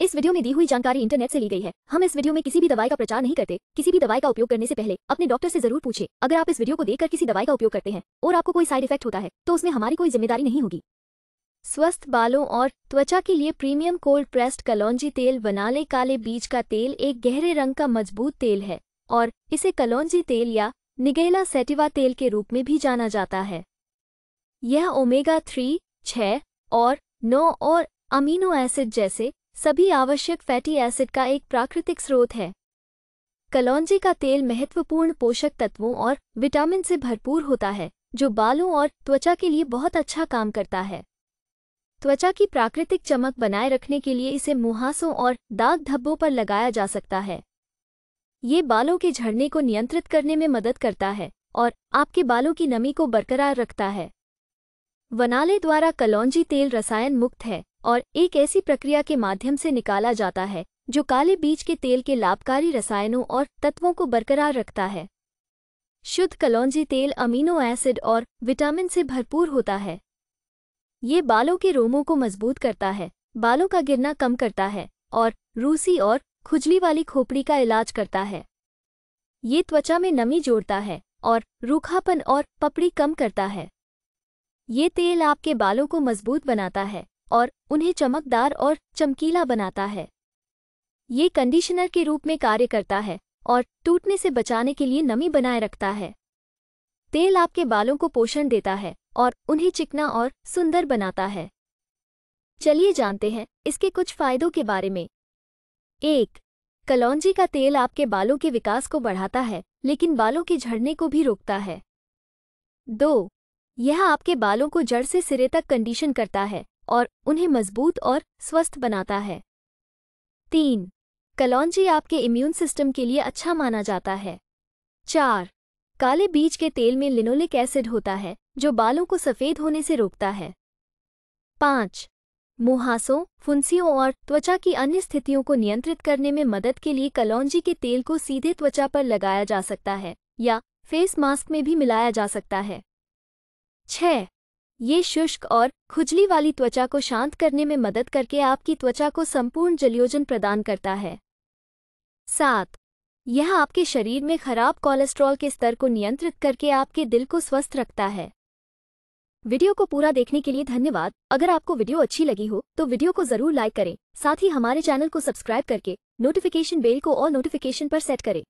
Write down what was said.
इस वीडियो में दी हुई जानकारी इंटरनेट से ली गई है हम इस वीडियो में किसी भी दवाई का प्रचार नहीं करते किसी भी दवाई का उपयोग करने से पहले अपने डॉक्टर से जरूर पूछे अगर आप इस वीडियो को देखकर किसी दवाई का उपयोग करते हैं और आपको कोई साइड इफेक्ट होता है तो उसमें हमारी कोई जिम्मेदारी नहीं होगी स्वस्थ बालों और त्वचा के लिए प्रीमियम कोल्ड प्रेस्ड कलौजी तेल बनाले काले बीज का तेल एक गहरे रंग का मजबूत तेल है और इसे कलौजी तेल या निगेला सेटिवा तेल के रूप में भी जाना जाता है यह ओमेगा थ्री छ और नौ और अमीनो एसिड जैसे सभी आवश्यक फैटी एसिड का एक प्राकृतिक स्रोत है कलौंजी का तेल महत्वपूर्ण पोषक तत्वों और विटामिन से भरपूर होता है जो बालों और त्वचा के लिए बहुत अच्छा काम करता है त्वचा की प्राकृतिक चमक बनाए रखने के लिए इसे मुहासों और दाग धब्बों पर लगाया जा सकता है ये बालों के झड़ने को नियंत्रित करने में मदद करता है और आपके बालों की नमी को बरकरार रखता है वनाले द्वारा कलौंजी तेल रसायन मुक्त है और एक ऐसी प्रक्रिया के माध्यम से निकाला जाता है जो काले बीज के तेल के लाभकारी रसायनों और तत्वों को बरकरार रखता है शुद्ध कलौंजी तेल अमीनो एसिड और विटामिन से भरपूर होता है ये बालों के रोमों को मजबूत करता है बालों का गिरना कम करता है और रूसी और खुजली वाली खोपड़ी का इलाज करता है ये त्वचा में नमी जोड़ता है और रूखापन और पपड़ी कम करता है ये तेल आपके बालों को मजबूत बनाता है और उन्हें चमकदार और चमकीला बनाता है ये कंडीशनर के रूप में कार्य करता है और टूटने से बचाने के लिए नमी बनाए रखता है तेल आपके बालों को पोषण देता है और उन्हें चिकना और सुंदर बनाता है चलिए जानते हैं इसके कुछ फायदों के बारे में एक कलौंजी का तेल आपके बालों के विकास को बढ़ाता है लेकिन बालों के झड़ने को भी रोकता है दो यह आपके बालों को जड़ से सिरे तक कंडीशन करता है और उन्हें मजबूत और स्वस्थ बनाता है तीन कलौंजी आपके इम्यून सिस्टम के लिए अच्छा माना जाता है चार काले बीज के तेल में लिनोलिक एसिड होता है जो बालों को सफ़ेद होने से रोकता है पाँच मुहासों फुंसियों और त्वचा की अन्य स्थितियों को नियंत्रित करने में मदद के लिए कलौजी के तेल को सीधे त्वचा पर लगाया जा सकता है या फेस मास्क में भी मिलाया जा सकता है छह ये शुष्क और खुजली वाली त्वचा को शांत करने में मदद करके आपकी त्वचा को संपूर्ण जलयोजन प्रदान करता है सात यह आपके शरीर में खराब कोलेस्ट्रॉल के स्तर को नियंत्रित करके आपके दिल को स्वस्थ रखता है वीडियो को पूरा देखने के लिए धन्यवाद अगर आपको वीडियो अच्छी लगी हो तो वीडियो को जरूर लाइक करें साथ ही हमारे चैनल को सब्सक्राइब करके नोटिफिकेशन बेल को और नोटिफिकेशन पर सेट करें